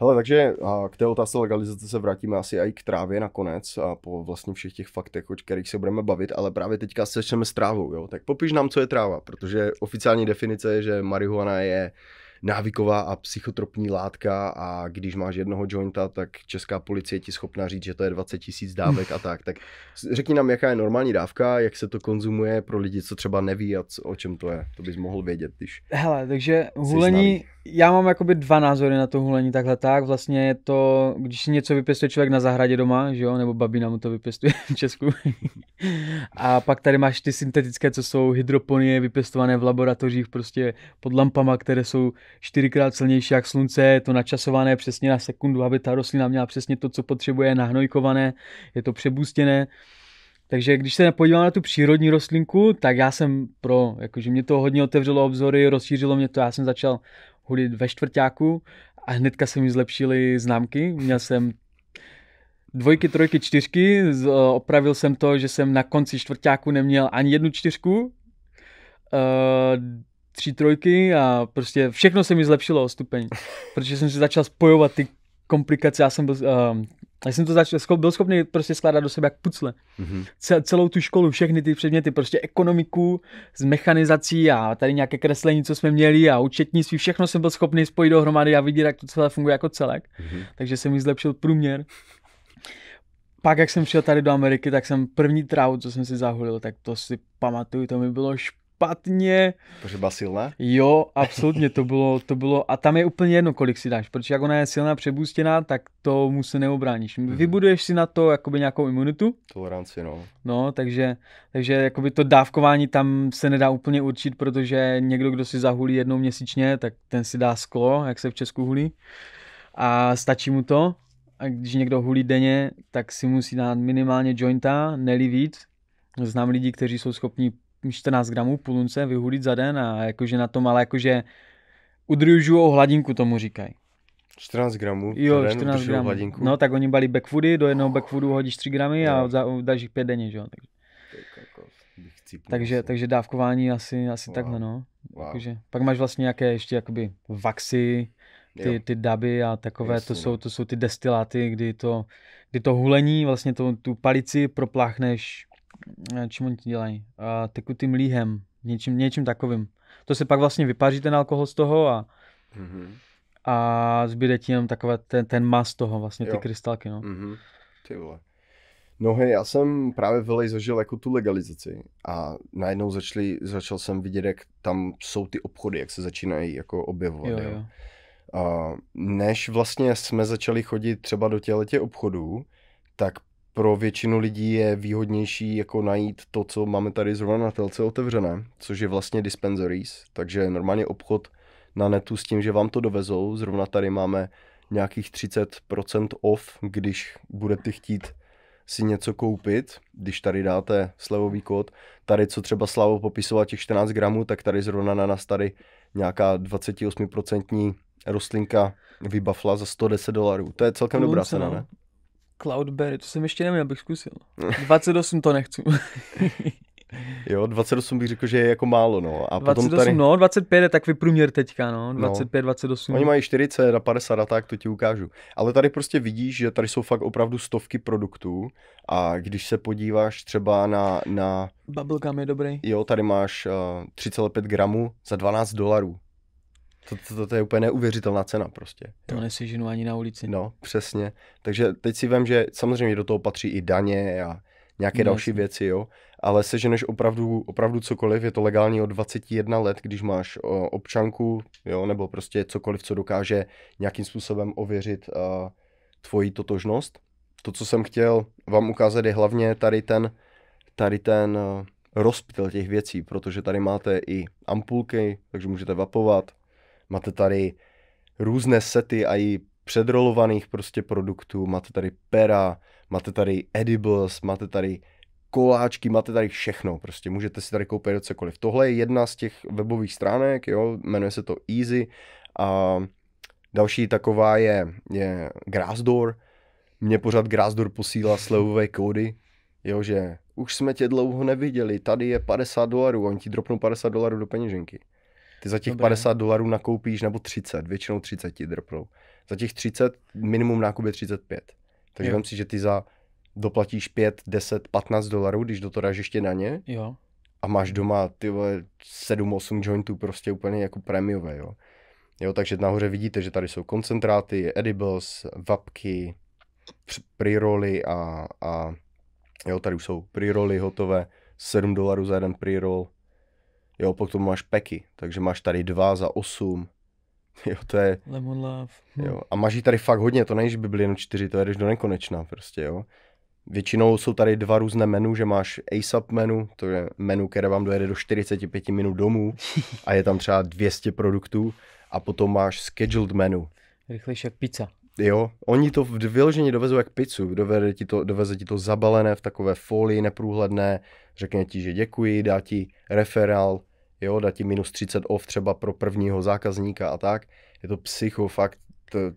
Hele, takže k té otázce legalizace se vrátíme asi i k trávě nakonec a po vlastně všech těch faktech, o kterých se budeme bavit, ale právě teďka se začneme s trávou, jo? Tak popiš nám, co je tráva, protože oficiální definice je, že marihuana je návyková a psychotropní látka a když máš jednoho jointa, tak česká policie ti schopná říct, že to je 20 tisíc dávek a tak. Tak řekni nám, jaká je normální dávka, jak se to konzumuje pro lidi, co třeba neví a co, o čem to je. To bys mohl vědět, když Hele, takže hulení, já mám jakoby dva názory na to hulení takhle tak. Vlastně je to, když si něco vypěstuje člověk na zahradě doma, že jo, nebo babina mu to vypěstuje v Česku. a pak tady máš ty syntetické, co jsou hydroponie, vypěstované v laboratořích prostě pod lampama, které jsou čtyřikrát silnější jak slunce, je to načasované přesně na sekundu, aby ta rostlina měla přesně to, co potřebuje, nahnojkované, je to přebůstěné. Takže když se podívám na tu přírodní rostlinku, tak já jsem pro, jakože mě to hodně otevřelo obzory, rozšířilo mě to, já jsem začal hulit ve čtvrtáku a hnedka se mi zlepšily známky, měl jsem dvojky, trojky, čtyřky, eh, opravil jsem to, že jsem na konci čtvrtáku neměl ani jednu čtyřku, eh, tři trojky a prostě všechno se mi zlepšilo o stupeň, protože jsem si začal spojovat ty komplikace, já jsem byl, uh, já jsem to začal, byl schopný prostě skládat do sebe jak pucle. Mm-hmm. celou tu školu, všechny ty předměty, prostě ekonomiku s mechanizací a tady nějaké kreslení, co jsme měli a účetnictví, všechno jsem byl schopný spojit dohromady a vidět, jak to celé funguje jako celek. Mm-hmm. Takže jsem mi zlepšil průměr. Pak, jak jsem šel tady do Ameriky, tak jsem první trout, co jsem si zahulil, tak to si pamatuju, to mi bylo špatné špatně. Protože byla silná? Jo, absolutně, to bylo, to bylo, a tam je úplně jedno, kolik si dáš, protože jak ona je silná, přebůstěná, tak mu se neobráníš. Mm-hmm. Vybuduješ si na to jakoby nějakou imunitu. Toleranci, no. No, takže, takže jakoby to dávkování tam se nedá úplně určit, protože někdo, kdo si zahulí jednou měsíčně, tak ten si dá sklo, jak se v Česku hulí. A stačí mu to. A když někdo hulí denně, tak si musí dát minimálně jointa, neli víc. Znám lidi, kteří jsou schopni 14 gramů půlunce vyhulit za den a jakože na tom, ale jakože udržujou hladinku, tomu říkají. 14 gramů? Jo, den 14 gramů. Hladinku. No, tak oni balí backfoody, do jednoho backfoodu hodíš 3 gramy no. a za, dáš 5 denně, že jo. Takže. Jako, takže, takže dávkování asi, asi wow. takhle, no. Wow. Jakože, pak máš vlastně nějaké ještě jakoby vaxy, ty, ty duby a takové, Jasně, to, jsou, no. to jsou ty destiláty, kdy to, kdy to hulení, vlastně to, tu palici propláchneš čím oni to dělají, a eh, tekutým líhem, něčím, něčím takovým. To se pak vlastně vypaří ten alkohol z toho a, mm-hmm. a zbyde ti jenom takové ten, ten mas toho, vlastně ty krystalky. No. Mm-hmm. Ty vole. No hej, já jsem právě v zažil jako tu legalizaci a najednou začali, začal jsem vidět, jak tam jsou ty obchody, jak se začínají jako objevovat. Jo, jo. Jo. A než vlastně jsme začali chodit třeba do těch obchodů, tak pro většinu lidí je výhodnější jako najít to, co máme tady zrovna na telce otevřené, což je vlastně dispensaries, takže normálně obchod na netu s tím, že vám to dovezou, zrovna tady máme nějakých 30% off, když budete chtít si něco koupit, když tady dáte slevový kód, tady co třeba Slavo popisoval těch 14 gramů, tak tady zrovna na nás tady nějaká 28% rostlinka vybafla za 110 dolarů. To je celkem dobrá cena, no. ne? Cloudberry, to jsem ještě neměl, abych zkusil. 28 to nechci. jo, 28 bych řekl, že je jako málo, no. A 28, potom tady... no, 25 je takový průměr teďka, no. 25, no. 28. Oni mají 40 a 50 a tak, to ti ukážu. Ale tady prostě vidíš, že tady jsou fakt opravdu stovky produktů a když se podíváš třeba na... na... Bubblegum je dobrý. Jo, tady máš uh, eh, 3,5 gramů za 12 dolarů. To, to, to, to je úplně neuvěřitelná cena prostě. To neseženu ani na ulici. No, přesně. Takže teď si vím, že samozřejmě do toho patří i daně a nějaké no, další jasný. věci, jo. Ale seženeš opravdu, opravdu cokoliv, je to legální od 21 let, když máš o, občanku, jo, nebo prostě cokoliv, co dokáže nějakým způsobem ověřit uh, tvoji totožnost. To, co jsem chtěl vám ukázat, je hlavně tady ten, tady ten rozptyl těch věcí, protože tady máte i ampulky, takže můžete vapovat, Máte tady různé sety a i předrolovaných prostě produktů, máte tady pera, máte tady edibles, máte tady koláčky, máte tady všechno, prostě můžete si tady koupit cokoliv. Tohle je jedna z těch webových stránek, jo, jmenuje se to Easy a další taková je, je Grassdoor, mě pořád Grassdoor posílá slevové kódy, jo, že už jsme tě dlouho neviděli, tady je 50 dolarů, oni ti dropnou 50 dolarů do peněženky. Ty za těch Dobré. 50 dolarů nakoupíš, nebo 30, většinou 30 ti drpnou. Za těch 30, minimum nákup je 35. Takže vem si, že ty za doplatíš 5, 10, 15 dolarů, když do to dáš ještě na ně. Jo. A máš doma ty 7, 8 jointů prostě úplně jako prémiové, jo. Jo, takže nahoře vidíte, že tady jsou koncentráty, edibles, vapky, priroly a, a jo, tady už jsou priroly hotové, 7 dolarů za jeden priroll. Jo, potom máš peky, takže máš tady dva za osm. Jo, to je... Lemon love. Hm. Jo, a máš jí tady fakt hodně, to není, že by byly jenom čtyři, to jedeš do nekonečna prostě, jo. Většinou jsou tady dva různé menu, že máš ASAP menu, to je menu, které vám dojede do 45 minut domů a je tam třeba 200 produktů a potom máš scheduled menu. Rychlejší jak pizza. Jo, oni to vyloženě dovezou jak pizzu, dovede ti to, doveze ti to zabalené v takové folii neprůhledné, řekne ti, že děkuji, dá ti referál, jo, dá ti minus 30 off třeba pro prvního zákazníka a tak. Je to psycho, fakt,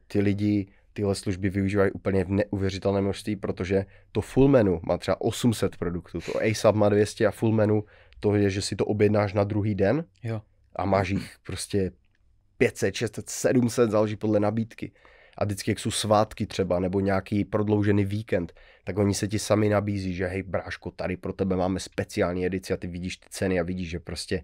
ty lidi tyhle služby využívají úplně v neuvěřitelné množství, protože to full menu má třeba 800 produktů, to ASAP má 200 a full menu to je, že si to objednáš na druhý den jo. a máš jich prostě 500, 600, 700, záleží podle nabídky a vždycky, jak jsou svátky třeba, nebo nějaký prodloužený víkend, tak oni se ti sami nabízí, že hej bráško, tady pro tebe máme speciální edici a ty vidíš ty ceny a vidíš, že prostě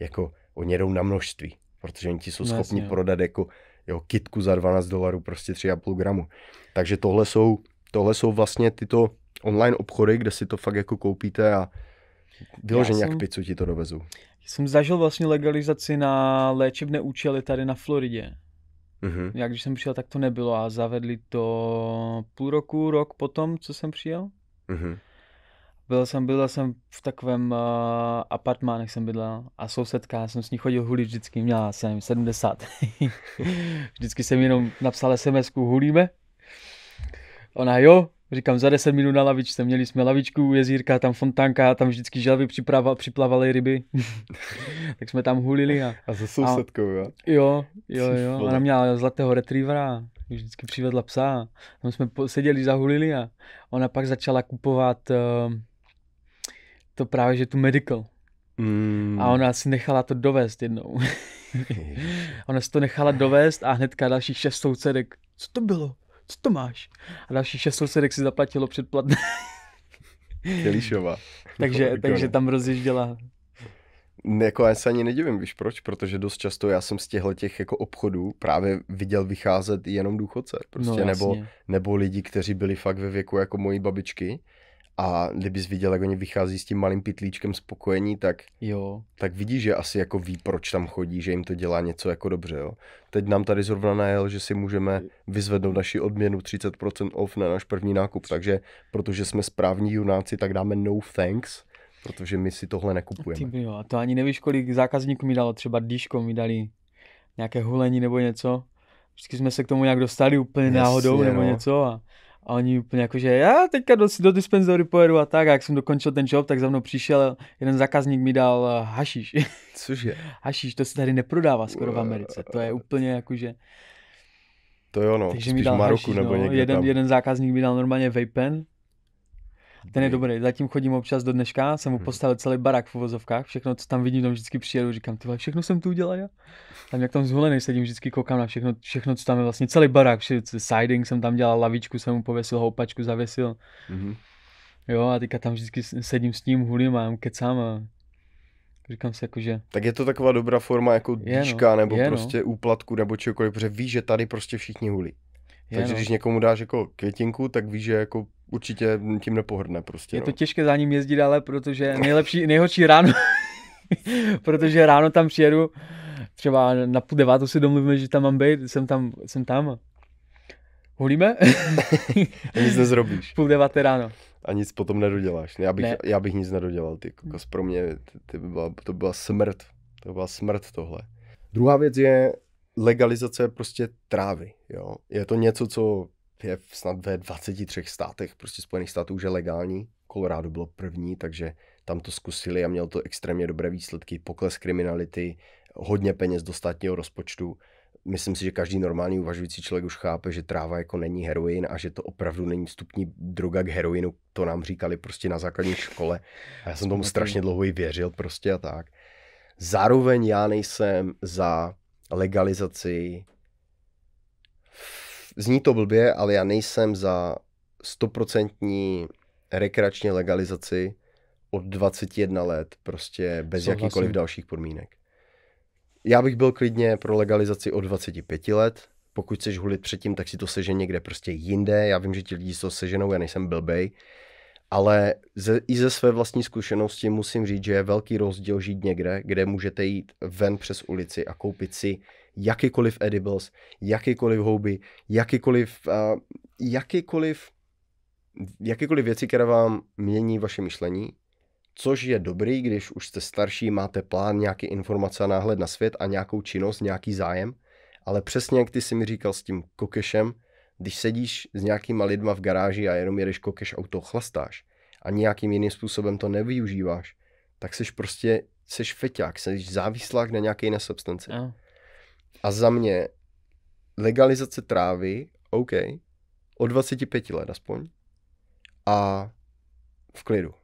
jako oni jedou na množství, protože oni ti jsou vlastně. schopni prodat jako jo, kitku za 12 dolarů, prostě 3,5 gramu. Takže tohle jsou, tohle jsou vlastně tyto online obchody, kde si to fakt jako koupíte a vyloženě jak pizzu ti to dovezou. Jsem zažil vlastně legalizaci na léčebné účely tady na Floridě. Mm-hmm. Já když jsem přijel, tak to nebylo a zavedli to půl roku, rok potom, co jsem přijel. Mm-hmm. Byl jsem, bydlel jsem v takovém uh, apartmánech jsem bydlel a sousedka, jsem s ní chodil hulit vždycky, měla jsem 70. vždycky jsem jenom napsal sms hulíme. Ona jo, Říkám, za 10 minut na lavičce, měli jsme lavičku, jezírka, tam fontánka, tam vždycky želvy připlavaly ryby. tak jsme tam hulili. A, a za sousedkou, jo? Jo, jo, jo. Ona měla zlatého retrievera, vždycky přivedla psa. Tam jsme seděli, zahulili a ona pak začala kupovat uh, to právě, že tu medical. Mm. A ona si nechala to dovést jednou. ona si to nechala dovést a hnedka dalších šest sousedek. Co to bylo? co to máš? A další 6 sousedek si zaplatilo předplatné. Kelišova. takže, no, takže tam rozjížděla jako já se ani nedivím, víš proč, protože dost často já jsem z těchto těch jako obchodů právě viděl vycházet jenom důchodce, prostě, no, nebo, nebo lidi, kteří byli fakt ve věku jako mojí babičky a kdybys viděl, jak oni vychází s tím malým pitlíčkem spokojení, tak, jo. tak vidíš, že asi jako ví, proč tam chodí, že jim to dělá něco jako dobře. Jo? Teď nám tady zrovna najel, že si můžeme vyzvednout naši odměnu 30% off na náš první nákup, takže protože jsme správní junáci, tak dáme no thanks, protože my si tohle nekupujeme. Ty, jo, a to ani nevíš, kolik zákazníků mi dalo, třeba Díško mi dali nějaké hulení nebo něco. Vždycky jsme se k tomu nějak dostali úplně Jasně, náhodou nebo no. něco a a oni úplně jako, že já teďka do, do dispenzory pojedu a tak. A jak jsem dokončil ten job, tak za mnou přišel, jeden zákazník mi dal eh, hašiš. Cože? hašiš, to se tady neprodává skoro v Americe. To je úplně jako, že... To jo, no, Takže spíš mi dal Maroku hašiš, nebo no. někde jeden, tam. jeden zákazník mi dal normálně vape pen. Ten je dobrý, zatím chodím občas do dneška, jsem mu hm. postavil celý barak v uvozovkách, všechno, co tam vidím, tam vždycky přijedu, říkám, ty všechno jsem tu udělal já. Tam jak tam zvolený sedím, vždycky koukám na všechno, všechno, co tam je vlastně, celý barak, vše, siding jsem tam dělal, lavičku jsem mu pověsil, houpačku zavěsil. Mm-hmm. Jo, a teďka tam vždycky sedím s ním, hulím a kecám a Říkám si jako, že... Tak je to taková dobrá forma jako je dýška, no, nebo je no. prostě no. úplatku, nebo čokoliv, protože víš, že tady prostě všichni hulí. Je Takže no. když někomu dáš jako květinku, tak víš, že jako určitě tím nepohrdne prostě. Je no. to těžké za ním jezdit, ale protože nejlepší, nejhorší ráno, protože ráno tam přijedu, třeba na půl devátou si domluvíme, že tam mám být, jsem tam, jsem tam. Hulíme? a nic nezrobíš. Půl deváté ráno. A nic potom nedoděláš. Já bych, ne. já bych nic nedodělal, ty kokos. Pro mě ty, ty by byla, to byla smrt. To byla smrt tohle. Druhá věc je legalizace prostě trávy. Jo. Je to něco, co je snad ve 23 státech prostě Spojených států už je legální. Colorado bylo první, takže tam to zkusili a měl to extrémně dobré výsledky. Pokles kriminality, hodně peněz do státního rozpočtu. Myslím si, že každý normální uvažující člověk už chápe, že tráva jako není heroin a že to opravdu není vstupní droga k heroinu. To nám říkali prostě na základní škole. A já jsem tomu strašně dlouho i věřil prostě a tak. Zároveň já nejsem za legalizaci Zní to blbě, ale já nejsem za stoprocentní rekreační legalizaci od 21 let, prostě bez Co jakýkoliv dalších podmínek. Já bych byl klidně pro legalizaci od 25 let, pokud chceš hulit předtím, tak si to seže někde prostě jinde. Já vím, že ti lidi to seženou, já nejsem blbej, ale ze, i ze své vlastní zkušenosti musím říct, že je velký rozdíl žít někde, kde můžete jít ven přes ulici a koupit si jakýkoliv edibles, jakýkoliv houby, jakýkoliv, uh, jakýkoliv, jakýkoliv věci, které vám mění vaše myšlení, což je dobrý, když už jste starší, máte plán, nějaké informace a náhled na svět a nějakou činnost, nějaký zájem, ale přesně jak ty si mi říkal s tím kokešem, když sedíš s nějakýma lidma v garáži a jenom jedeš kokeš auto, chlastáš a nějakým jiným způsobem to nevyužíváš, tak seš prostě, seš feťák, seš závislák na nějaké jiné substanci. Yeah. A za mě legalizace trávy, OK, od 25 let aspoň a v klidu.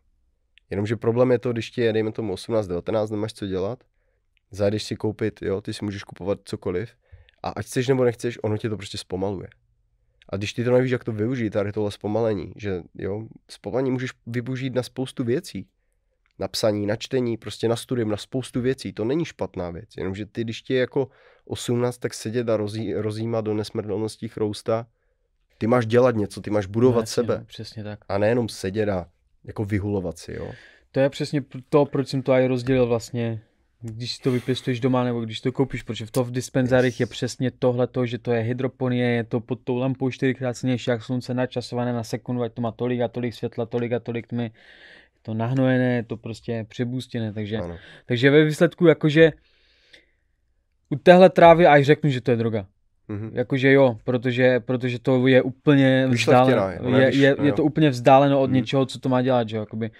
Jenomže problém je to, když ti je, dejme tomu 18, 19, nemáš co dělat, zajdeš si koupit, jo, ty si můžeš kupovat cokoliv a ať chceš nebo nechceš, ono tě to prostě zpomaluje. A když ty to nevíš, jak to využít, tady tohle zpomalení, že jo, zpomalení můžeš využít na spoustu věcí na psaní, na čtení, prostě na studium, na spoustu věcí. To není špatná věc, jenomže ty, když tě je jako 18, tak sedět a rozjí, rozjímat do nesmrtelnosti chrousta, ty máš dělat něco, ty máš budovat no, Jasně, sebe. No, přesně tak. A nejenom sedět a jako vyhulovat si, jo. To je přesně to, proč jsem to aj rozdělil vlastně, když si to vypěstuješ doma nebo když to koupíš, protože v to v dispenzárech je přesně tohle, to, že to je hydroponie, je to pod tou lampou čtyřikrát silnější jak slunce načasované na sekundu, ať to má tolik a tolik světla, tolik a tolik tmy to nahnojené, to prostě přebůstěné, takže, ano. takže ve výsledku jakože u téhle trávy až řeknu, že to je droga. Mm-hmm. Jakože jo, protože, protože to je úplně vzdáleno, je, je, no je, je to úplně vzdáleno od mm něčeho, co to má dělat, že jo, jakoby.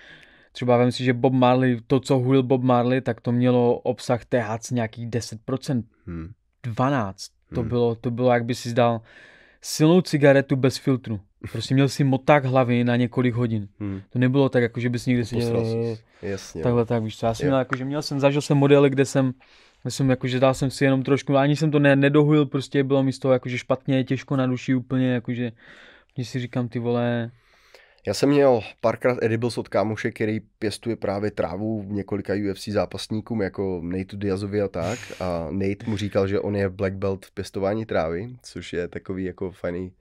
Třeba vem si, že Bob Marley, to, co hulil Bob Marley, tak to mělo obsah THC nějakých 10%, hmm. 12. To, hmm. bylo, to bylo, jak by si zdal, silnou cigaretu bez filtru. Prostě měl si moták hlavy na několik hodin. Hmm. To nebylo tak, jako že bys někde si dělal. Takhle tak, víš co. Já jsem měl, jako, že měl jsem, zažil jsem modely, kde jsem, kde jsem jako, že dal jsem si jenom trošku, ani jsem to ne, nedohujil, prostě bylo mi z toho jako, že špatně, těžko na duši úplně, jakože, když si říkám, ty vole, já jsem měl párkrát edibles od kámoše, který pěstuje právě trávu několika UFC zápasníkům, jako Nate Diazovi a tak. A Nate mu říkal, že on je black belt v pěstování trávy, což je takový jako fajný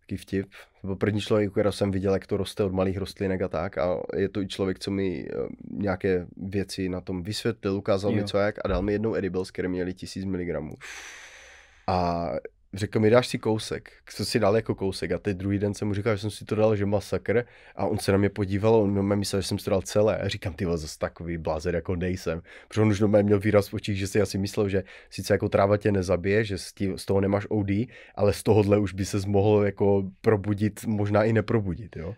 taký vtip. byl první člověk, kterého jsem viděl, jak to roste od malých rostlinek a tak. A je to i člověk, co mi eh, nějaké věci na tom vysvětlil, ukázal jo. mi co jak a dal mi jednou edibles, které měly 1000 mg. A řekl mi, dáš si kousek, co si dal jako kousek a teď druhý den jsem mu říkal, že jsem si to dal, že masakr a on se na mě podíval, on mě myslel, že jsem si to dal celé a říkám, ty vole, zase takový blázer jako nejsem, protože on už mě měl výraz v očích, že si asi myslel, že sice jako tráva tě nezabije, že z, tí, z toho nemáš OD, ale z tohohle už by se mohl jako probudit, možná i neprobudit, jo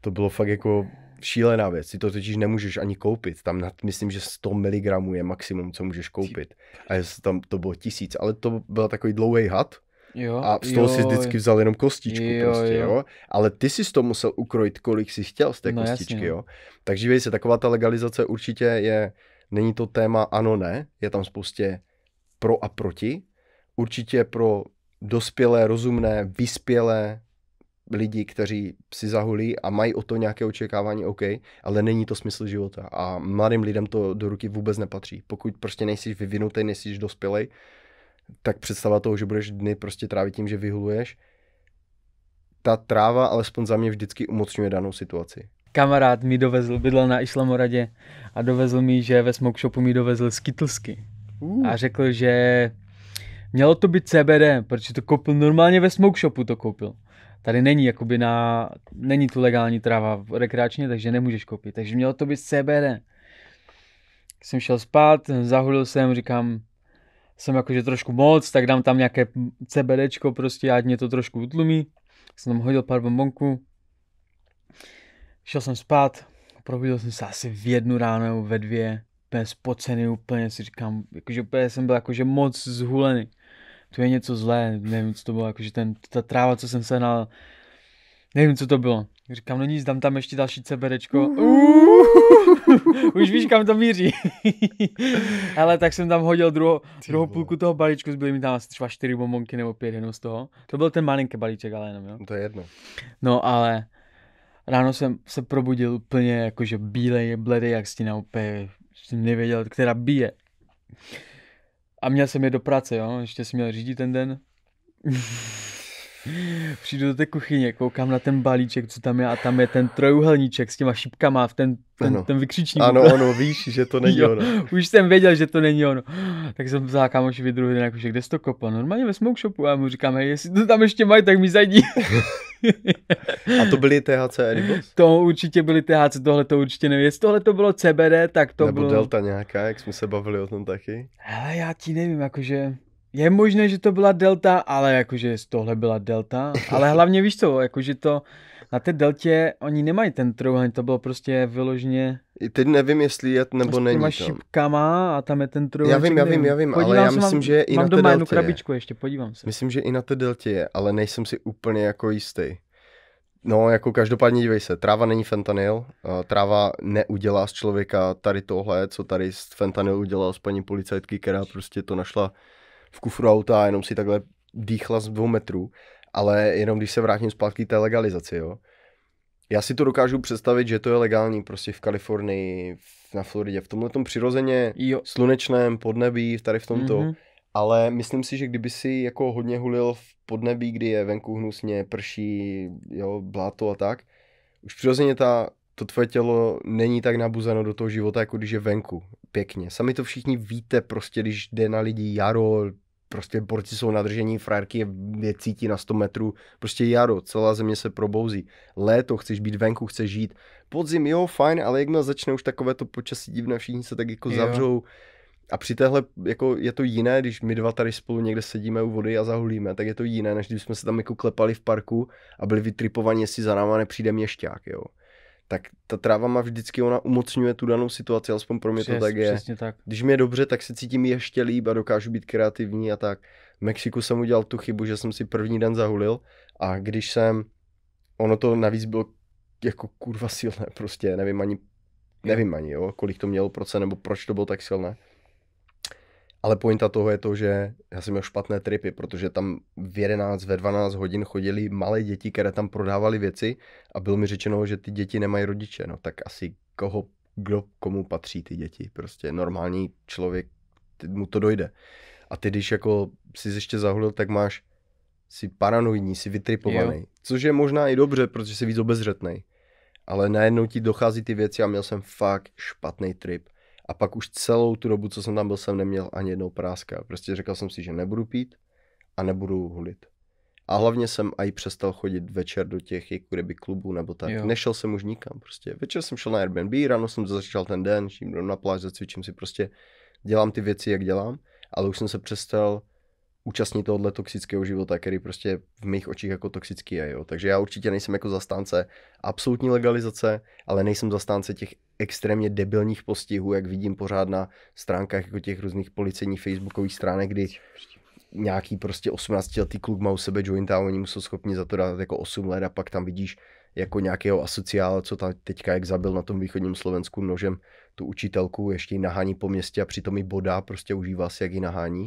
to bylo fakt jako šílená věc. Ty to totiž nemůžeš ani koupit. Tam nad, myslím, že 100 mg je maximum, co můžeš koupit. A tam to bylo tisíc, ale to byl takový dlouhý had. Jo, a z toho jo, si vždycky vzal jenom kostičku jo, prostě, jo. jo. Ale ty jsi to musel ukrojit, kolik jsi chtěl z té no, kostičky, jasně. jo. Takže vej se, taková ta legalizace určitě je, není to téma ano, ne, je tam spoustě pro a proti. Určitě pro dospělé, rozumné, vyspělé lidi, kteří si zahulí a mají o to nějaké očekávání, OK, ale není to smysl života a mladým lidem to do ruky vůbec nepatří. Pokud prostě nejsi vyvinutý, nejsi dospělý, tak představa toho, že budeš dny prostě trávit tím, že vyhuluješ, ta tráva alespoň za mě vždycky umocňuje danou situaci. Kamarád mi dovezl, bydlel na Islamoradě a dovezl mi, že ve smoke shopu mi dovezl skytlsky. Uh. A řekl, že mělo to být CBD, protože to koupil normálně ve smoke shopu to koupil tady není, jakoby na, není tu legální tráva rekreačně, takže nemůžeš koupit. Takže mělo to být CBD. Jsem šel spát, zahulil jsem, říkám, jsem jakože trošku moc, tak dám tam nějaké CBDčko prostě, ať mě to trošku utlumí. Jsem tam hodil pár bombonků. Šel jsem spát, probudil jsem se asi v jednu ráno ve dvě, úplně spocený, úplně si říkám, jakože úplně jsem byl jakože moc zhulený tu je něco zlé, nevím, co to bylo, jakože ten, ta tráva, co jsem sehnal, nevím, co to bylo. Říkám, no nic, dám tam ještě další CBDčko. Už víš, kam to míří. Ale tak jsem tam hodil druho, druhou půlku toho balíčku, zbyly mi tam asi třeba čtyři bombonky nebo pět jenom z toho. To byl ten malinký balíček, ale jenom, jo. To je jedno. No, ale ráno jsem se probudil úplně jakože bílej, bledej, jak stina úplně, jsem nevěděl, která bije. A měl jsem je do práce, jo, ještě jsem měl řídit ten den. Přijdu do té kuchyně, koukám na ten balíček, co tam je, a tam je ten trojuhelníček s těma šipkama, v ten, ten, ano. ten vykřičník. Ano, ono, víš, že to není jo, ono. Už jsem věděl, že to není ono. Tak jsem vzal kamoši druhý den, jakože kde jsi to kopal? Normálně ve smoke shopu. A mu říkám, hej, jestli to tam ještě mají, tak mi zajdi. A to byly THC Edibles? To určitě byly THC, tohle to určitě nevím. Jestli tohle to bylo CBD, tak to Nebo bylo... Delta nějaká, jak jsme se bavili o tom taky? Hele, já ti nevím, jakože... Je možné, že to byla delta, ale jakože tohle byla delta, ale hlavně víš co, jakože to na té deltě oni nemají ten trouhelník, to bylo prostě vyloženě Teď nevím, jestli je nebo S není. S šipkama a tam je ten trojúček. Já vím, já vím, já vím, podívám ale já myslím, mám, že je i mám na deltě. jednu krabičku ještě, podívám se. Myslím, že i na té deltě je, ale nejsem si úplně jako jistý. No, jako každopádně dívej se, tráva není fentanyl, tráva neudělá z člověka tady tohle, co tady z fentanyl udělal z paní policajtky, která prostě to našla v kufru auta a jenom si takhle dýchla z dvou metrů, ale jenom když se vrátím zpátky té legalizaci, jo, já si to dokážu představit, že to je legální prostě v Kalifornii, na Floridě, v tomhle tom přirozeně jo. slunečném podnebí, tady v tomto. Mm-hmm. Ale myslím si, že kdyby si jako hodně hulil v podnebí, kdy je venku hnusně, prší, jo, bláto a tak, už přirozeně ta, to tvoje tělo není tak nabuzeno do toho života, jako když je venku. Pěkně. Sami to všichni víte prostě, když jde na lidi jaro, prostě borci jsou nadržení, frajerky je, je cítí na 100 metrů, prostě jaro, celá země se probouzí, léto, chceš být venku, chceš žít, podzim, jo, fajn, ale jakmile začne už takové to počasí divné, všichni se tak jako jo. zavřou, a při téhle, jako je to jiné, když my dva tady spolu někde sedíme u vody a zahulíme, tak je to jiné, než když jsme se tam jako klepali v parku a byli vytripovaní, jestli za náma nepřijde měšťák, jo tak ta tráva má vždycky, ona umocňuje tu danou situaci, alespoň pro mě Přes, to tak je. Přesně tak. Když mi je dobře, tak se cítím ještě líp a dokážu být kreativní a tak. V Mexiku jsem udělal tu chybu, že jsem si první den zahulil a když jsem, ono to navíc bylo jako kurva silné prostě, nevím ani, nevím ani, jo, kolik to mělo procent, nebo proč to bylo tak silné. Ale pointa toho je to, že já jsem měl špatné tripy, protože tam v 11, ve 12 hodin chodili malé děti, které tam prodávali věci a bylo mi řečeno, že ty děti nemají rodiče. No tak asi koho, kdo komu patří ty děti. Prostě normální člověk, mu to dojde. A ty, když jako si ještě zahulil, tak máš si paranoidní, si vytripovaný. Jo. Což je možná i dobře, protože jsi víc obezřetný. Ale najednou ti dochází ty věci a měl jsem fakt špatný trip. A pak už celou tu dobu, co jsem tam byl, jsem neměl ani jednou práska. Prostě řekl jsem si, že nebudu pít a nebudu hulit. A hlavně jsem i přestal chodit večer do těch jako kdyby klubů nebo tak. Jo. Nešel jsem už nikam prostě. Večer jsem šel na Airbnb, ráno jsem začal ten den, ším jdu na pláž, zacvičím si prostě, dělám ty věci, jak dělám, ale už jsem se přestal účastnit tohohle toxického života, který prostě v mých očích jako toxický je. Jo. Takže já určitě nejsem jako zastánce absolutní legalizace, ale nejsem zastánce těch extrémně debilních postihů, jak vidím pořád na stránkách jako těch různých policejních facebookových stránek, kdy nějaký prostě 18-letý kluk má u sebe jointa a oni mu jsou schopni za to dát jako 8 let a pak tam vidíš jako nějakého asociála, co tam teďka jak zabil na tom východním Slovensku nožem tu učitelku, ještě ji nahání po městě a přitom i bodá, prostě užívá si, jak ji nahání.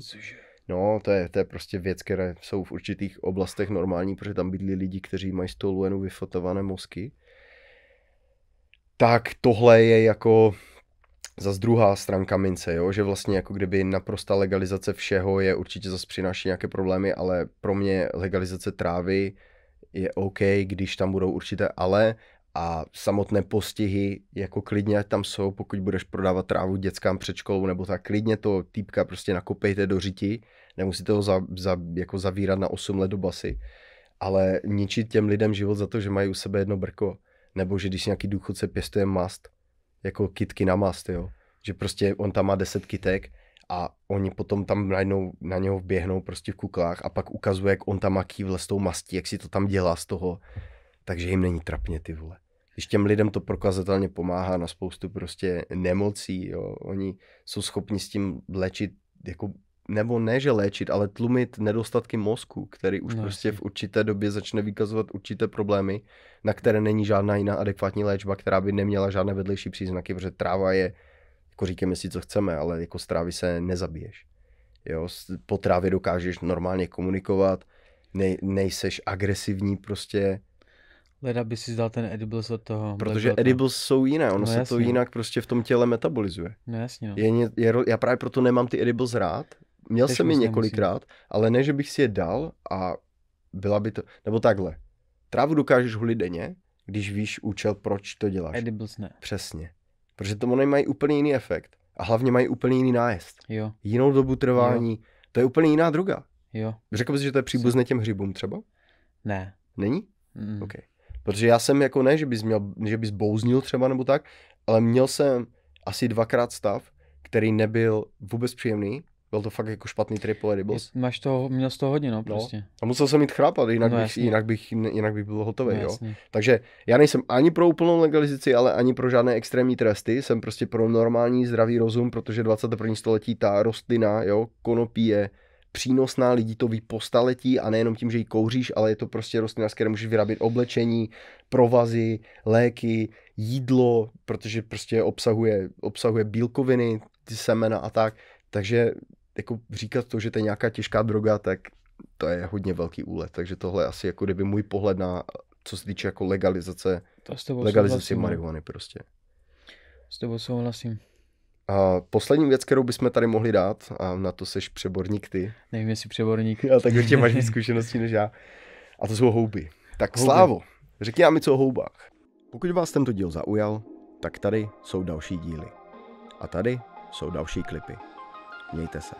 No, to je, to je prostě věc, které jsou v určitých oblastech normální, protože tam bydlí lidi, kteří mají z toho Luenu vyfotované mozky tak tohle je jako za druhá stránka mince, jo? že vlastně jako kdyby naprosta legalizace všeho je určitě zase přináší nějaké problémy, ale pro mě legalizace trávy je OK, když tam budou určité ale a samotné postihy jako klidně tam jsou, pokud budeš prodávat trávu dětskám před školou nebo tak, klidně to týpka prostě nakopejte do řiti, nemusíte ho za, za, jako zavírat na 8 let do basy, ale ničit těm lidem život za to, že mají u sebe jedno brko, nebo že když nějaký důchodce pěstuje mast, jako kitky na mast, jo, že prostě on tam má 10 kitek a oni potom tam najednou na něho vběhnou prostě v kuklách a pak ukazuje, jak on tam makývle s tou mastí, jak si to tam dělá z toho, takže jim není trapně ty vole. Když těm lidem to prokazatelně pomáhá na spoustu prostě nemocí, jo. oni jsou schopni s tím léčit jako nebo ne, že léčit, ale tlumit nedostatky mozku, který už no, prostě v určité době začne vykazovat určité problémy, na které není žádná jiná adekvátní léčba, která by neměla žádné vedlejší příznaky, protože tráva je, jako říkáme si, co chceme, ale jako z trávy se nezabiješ. Jo, po trávě dokážeš normálně komunikovat, ne, nejseš agresivní prostě. Leda by si zdal ten edibles od toho. Protože edibles jsou jiné, ono no, se jasný. to jinak prostě v tom těle metabolizuje. No jasně. No. Je, je, já právě proto nemám ty edibles rád, měl jsem je několikrát, musím. ale ne, že bych si je dal a byla by to, nebo takhle. Trávu dokážeš hulit denně, když víš účel, proč to děláš. Edibles ne. Přesně. Protože to oni mají úplně jiný efekt. A hlavně mají úplně jiný nájezd. Jo. Jinou dobu trvání. Jo. To je úplně jiná druga. Jo. Řekl bys, že to je příbuzné těm hřibům třeba? Ne. Není? Mm. Okay. Protože já jsem jako ne, že bys, měl, že bys bouznil třeba nebo tak, ale měl jsem asi dvakrát stav, který nebyl vůbec příjemný byl to fakt jako špatný triple ribos. Máš to, měl z toho hodně, no, no. prostě. No. A musel jsem mít chrápat, jinak, no, bych, jinak, bych, jinak bych byl hotový, no, jo. Takže já nejsem ani pro úplnou legalizaci, ale ani pro žádné extrémní tresty. Jsem prostě pro normální zdravý rozum, protože 21. století ta rostlina, jo, konopí je přínosná, lidi to ví po staletí a nejenom tím, že ji kouříš, ale je to prostě rostlina, z které můžeš vyrábět oblečení, provazy, léky, jídlo, protože prostě obsahuje, obsahuje bílkoviny, ty semena a tak. Takže jako říkat to, že to je nějaká těžká droga, tak to je hodně velký úlet. Takže tohle je asi jako kdyby můj pohled na, co se týče jako legalizace, to legalizace marihuany prostě. S tebou souhlasím. A poslední věc, kterou bychom tady mohli dát, a na to seš přeborník ty. Nevím, jestli přeborník. A tak určitě máš víc zkušeností než já. A to jsou houby. Tak houby. Slávo, řekni mi co o houbách. Pokud vás tento díl zaujal, tak tady jsou další díly. A tady jsou další klipy. 焼いたさ